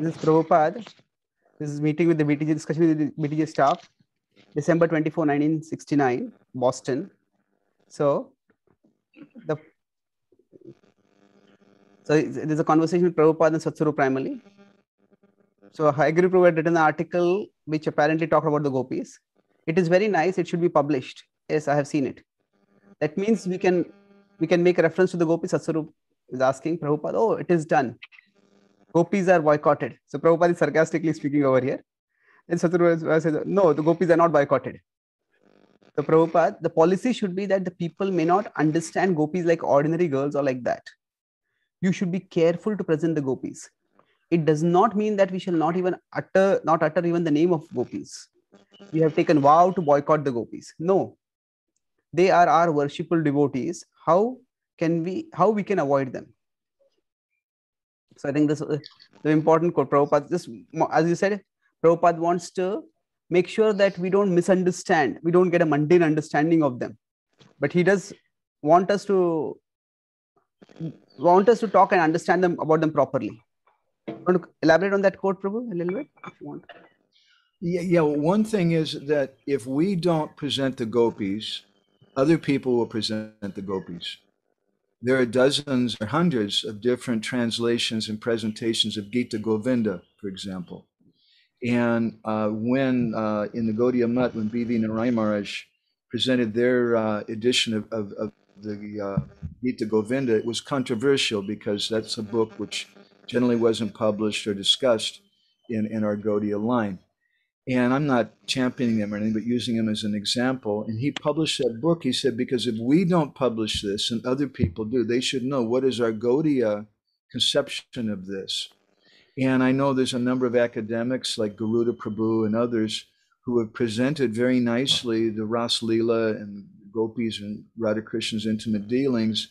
This is Prabhupada. This is meeting with the BTG discussion with the BTG staff, December 24, 1969, Boston. So the so there's a conversation with Prabhupada and Satsuru primarily. So Hagiri Prabhu had written an article which apparently talked about the gopis. It is very nice. It should be published. Yes, I have seen it. That means we can we can make reference to the gopis. Satsuru is asking Prabhupada, oh, it is done gopis are boycotted. So Prabhupada is sarcastically speaking over here. And Satyarava says, no, the gopis are not boycotted. So Prabhupada, the policy should be that the people may not understand gopis like ordinary girls or like that. You should be careful to present the gopis. It does not mean that we shall not even utter, not utter even the name of gopis. We have taken vow to boycott the gopis. No, they are our worshipful devotees. How can we? How we can avoid them? So I think this is the important quote. Prabhupada, This, as you said, Prabhupada wants to make sure that we don't misunderstand, we don't get a mundane understanding of them. But he does want us to want us to talk and understand them about them properly. Want to elaborate on that quote, Prabhu, a little bit, if you want. Yeah, yeah. Well, one thing is that if we don't present the gopis, other people will present the gopis there are dozens or hundreds of different translations and presentations of Gita Govinda, for example. And uh, when uh, in the Gaudiya Mutt, when B.V. Narayan Maharaj presented their uh, edition of, of, of the uh, Gita Govinda, it was controversial because that's a book which generally wasn't published or discussed in, in our Gaudiya line and I'm not championing him or anything, but using him as an example. And he published that book. He said, because if we don't publish this and other people do, they should know what is our Gaudiya conception of this. And I know there's a number of academics like Garuda Prabhu and others who have presented very nicely the Ras Leela and Gopis and Radhakrishnan's intimate dealings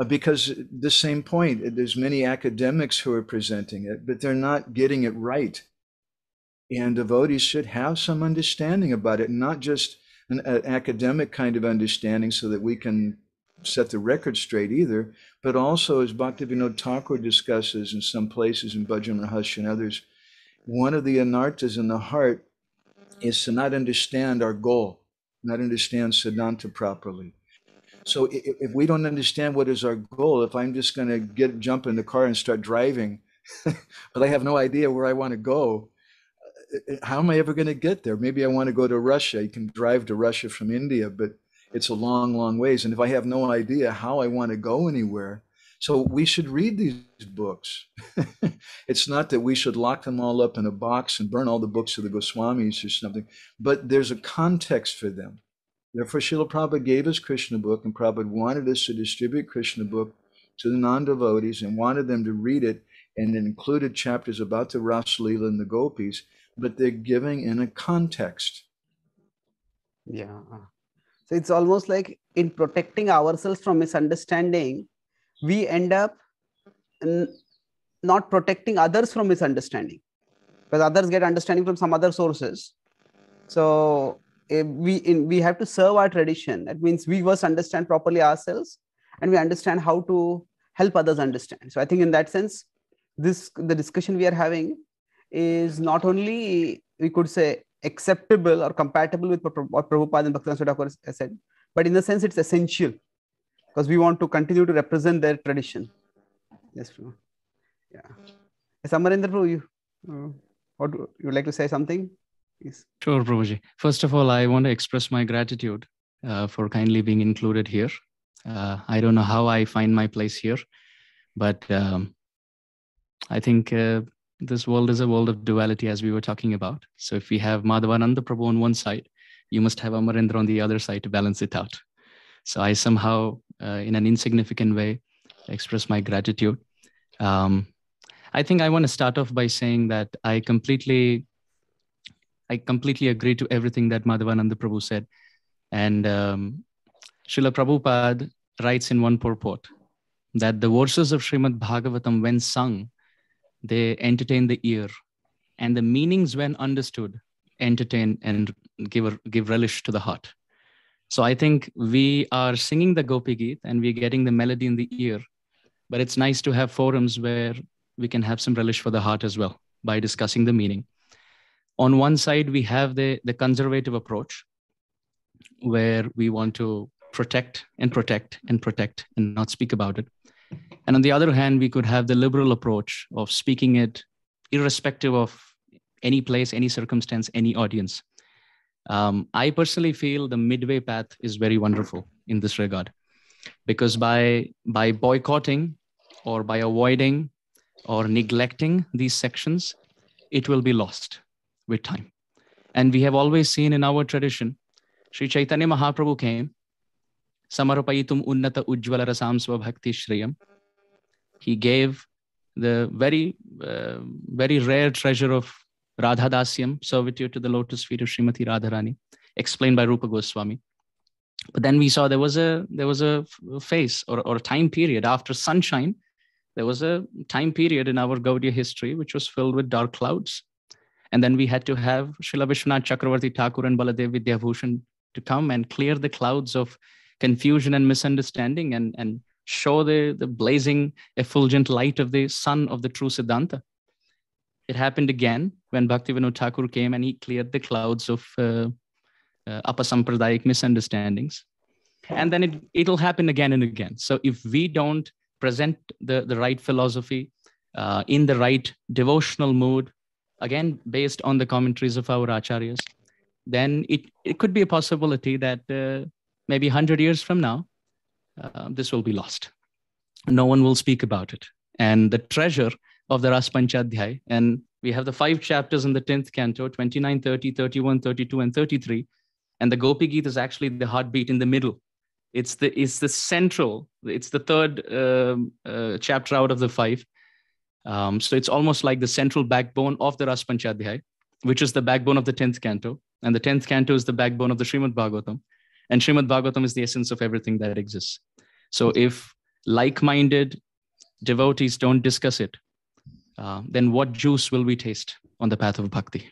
uh, because the same point there's many academics who are presenting it but they're not getting it right and devotees should have some understanding about it, not just an, an, academic kind of understanding so that we can set the record straight either, but also as Bhaktivinoda Thakur discusses in some places in Bhajan Rahash and others, one of the anartas in the heart is to not understand our goal, not understand Siddhanta properly. So if, if we don't understand what is our goal, if I'm just going to get jump in the car and start driving, but I have no idea where I want to go, how am I ever going to get there? Maybe I want to go to Russia. You can drive to Russia from India, but it's a long, long ways. And if I have no idea how I want to go anywhere, so we should read these books. it's not that we should lock them all up in a box and burn all the books of the Goswamis or something, but there's a context for them. Therefore, Srila Prabhupada gave us Krishna book, and Prabhupada wanted us to distribute Krishna book to the non-devotees and wanted them to read it and included chapters about the Rasalila and the gopis but they're giving in a context. Yeah. So it's almost like in protecting ourselves from misunderstanding, we end up not protecting others from misunderstanding because others get understanding from some other sources. So eh, we in, we have to serve our tradition. That means we must understand properly ourselves, and we understand how to help others understand. So I think in that sense, this the discussion we are having is not only we could say acceptable or compatible with what Prabhupada and Bhaktivinoda Thakur said, but in the sense it's essential because we want to continue to represent their tradition. Yes, Prabhu. Yeah. Samarendra Prabhu, you, uh, what, you would like to say something? Yes. Sure, Prabhuji. First of all, I want to express my gratitude uh, for kindly being included here. Uh, I don't know how I find my place here, but um, I think uh, this world is a world of duality, as we were talking about. So if we have Madhavananda Prabhu on one side, you must have Amarendra on the other side to balance it out. So I somehow, uh, in an insignificant way, express my gratitude. Um, I think I want to start off by saying that I completely, I completely agree to everything that Madhavananda Prabhu said, and um, Srila Prabhupada writes in one purport that the verses of Srimad Bhagavatam, when sung, they entertain the ear and the meanings when understood entertain and give a, give relish to the heart so i think we are singing the gopi geet and we're getting the melody in the ear but it's nice to have forums where we can have some relish for the heart as well by discussing the meaning on one side we have the the conservative approach where we want to protect and protect and protect and not speak about it and on the other hand, we could have the liberal approach of speaking it irrespective of any place, any circumstance, any audience. Um, I personally feel the midway path is very wonderful in this regard because by, by boycotting or by avoiding or neglecting these sections, it will be lost with time. And we have always seen in our tradition, Sri Chaitanya Mahaprabhu came, Samarapayitum Unnata Ujjvala Rasam bhakti Shriyam, he gave the very, uh, very rare treasure of Radha Dasyam, servitude to the lotus feet of Srimati Radharani, explained by Rupa Goswami. But then we saw there was a there was a phase or, or a time period after sunshine. There was a time period in our Gaudiya history which was filled with dark clouds. And then we had to have Srila Vishwanath Chakravarti Thakur and Baladev Vidyabhushan to come and clear the clouds of confusion and misunderstanding and, and show the, the blazing, effulgent light of the sun of the true Siddhanta. It happened again when Bhaktivinoda Thakur came and he cleared the clouds of uh, uh, apasampradayic misunderstandings. And then it, it'll happen again and again. So if we don't present the, the right philosophy uh, in the right devotional mood, again, based on the commentaries of our acharyas, then it, it could be a possibility that uh, maybe 100 years from now, um, this will be lost. No one will speak about it. And the treasure of the Ras and we have the five chapters in the 10th canto 29, 30, 31, 32, and 33. And the Gopi Geet is actually the heartbeat in the middle. It's the, it's the central, it's the third uh, uh, chapter out of the five. Um, so it's almost like the central backbone of the Ras which is the backbone of the 10th canto. And the 10th canto is the backbone of the Srimad Bhagavatam. And Srimad Bhagavatam is the essence of everything that exists. So if like minded devotees don't discuss it, uh, then what juice will we taste on the path of bhakti?